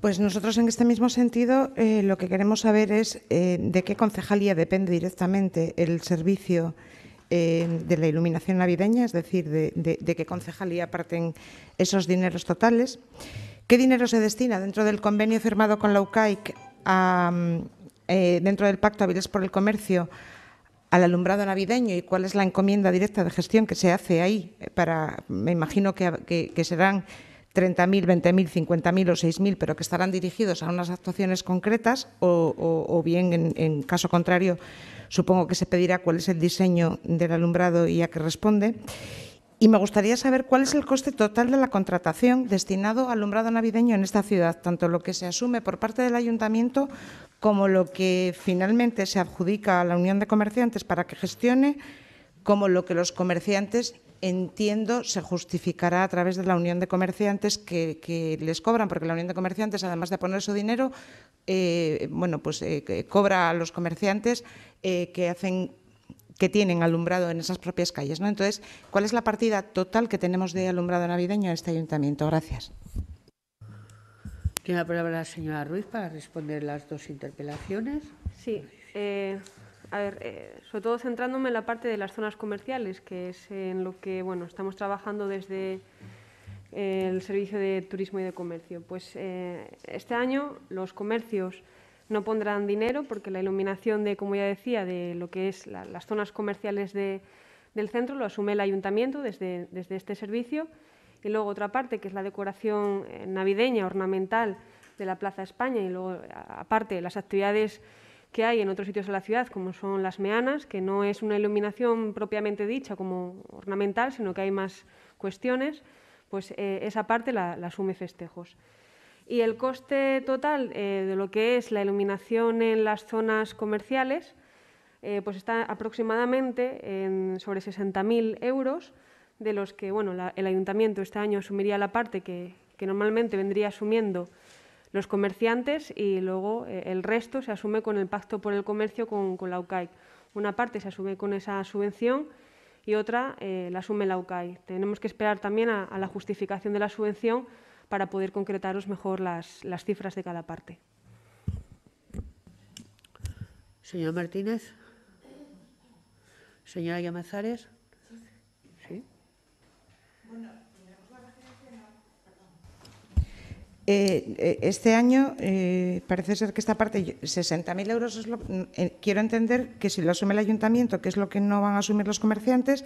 Pues nosotros en este mismo sentido eh, lo que queremos saber es eh, de qué concejalía depende directamente el servicio eh, de la iluminación navideña, es decir, de, qué concejalía parten esos dineros totales. ¿Qué dinero se destina dentro del convenio firmado con la UCAIC, dentro del Pacto Hábiles por el Comercio, al alumbrado navideño y cuál es la encomienda directa de gestión que se hace ahí? Para, me imagino que, que, que serán 30.000, 20.000, 50.000 o 6.000, pero que estarán dirigidos a unas actuaciones concretas o, bien, en, en, caso contrario, supongo que se pedirá cuál es el diseño del alumbrado y a qué responde. Y me gustaría saber cuál es el coste total de la contratación destinado al alumbrado navideño en esta ciudad, tanto lo que se asume por parte del ayuntamiento como lo que finalmente se adjudica a la Unión de Comerciantes para que gestione, como lo que los comerciantes entiendo, se justificará a través de la Unión de Comerciantes que, les cobran, porque la Unión de Comerciantes, además de poner su dinero, eh, bueno, pues eh, cobra a los comerciantes eh, que hacen que tienen alumbrado en esas propias calles, ¿no? Entonces, ¿cuál es la partida total que tenemos de alumbrado navideño en este ayuntamiento? Gracias. Tiene la palabra la señora Ruiz para responder las dos interpelaciones. Sí a ver, eh, sobre todo centrándome en la parte de las zonas comerciales, que es en lo que bueno, estamos trabajando desde el Servicio de Turismo y de Comercio. Pues eh, este año los comercios no pondrán dinero porque la iluminación de, como ya decía, de lo que es las zonas comerciales del centro lo asume el ayuntamiento desde, desde este servicio. Y luego otra parte, que es la decoración eh, navideña, ornamental de la Plaza España, y luego aparte las actividades que hay en otros sitios de la ciudad, como son las meanas, que no es una iluminación propiamente dicha como ornamental, sino que hay más cuestiones, pues eh, esa parte la, asume festejos. Y el coste total eh, de lo que es la iluminación en las zonas comerciales, eh, pues está aproximadamente en sobre 60.000 euros, de los que bueno, el ayuntamiento este año asumiría la parte que normalmente vendría asumiendo los comerciantes y luego eh, el resto se asume con el Pacto por el Comercio con, la UCAI. Una parte se asume con esa subvención y otra eh, la asume la UCAI. Tenemos que esperar también a, la justificación de la subvención para poder concretaros mejor las, cifras de cada parte. Señor Martínez. Señora Yamazares. Eh, eh, este año eh, parece ser que esta parte, 60.000 euros, lo, quiero entender que si lo asume el ayuntamiento, que es lo que no van a asumir los comerciantes,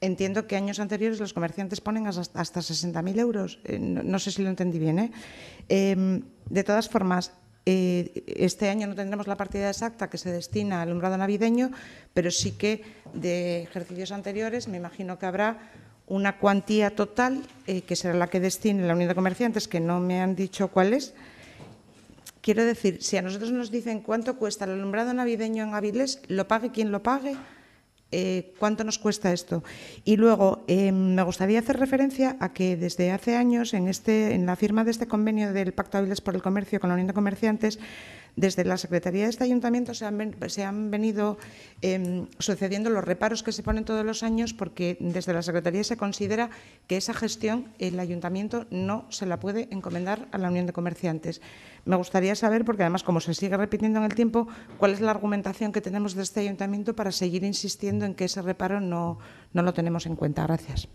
entiendo que años anteriores los comerciantes ponen hasta, 60.000 euros. No, sé si lo entendí bien. Em, de todas formas, este año no tendremos la partida exacta que se destina al umbrado navideño, pero sí que de ejercicios anteriores me imagino que habrá una cuantía total, eh, que será la que destine la Unión de comerciantes, que no me han dicho cuál es. Quiero decir, si a nosotros nos dicen cuánto cuesta el alumbrado navideño en Avilés, lo pague quien lo pague, eh, cuánto nos cuesta esto. Y luego, em, me gustaría hacer referencia a que desde hace años, en, este, en la firma de este convenio del Pacto Avilés por el Comercio con la Unión de Comerciantes, desde la Secretaría de este Ayuntamiento se han, venido em, sucediendo los reparos que se ponen todos los años porque desde la Secretaría se considera que esa gestión el Ayuntamiento no se la puede encomendar a la Unión de Comerciantes. Me gustaría saber, porque además como se sigue repitiendo en el tiempo, cuál es la argumentación que tenemos de este Ayuntamiento para seguir insistiendo en que ese reparo no, no lo tenemos en cuenta. Gracias.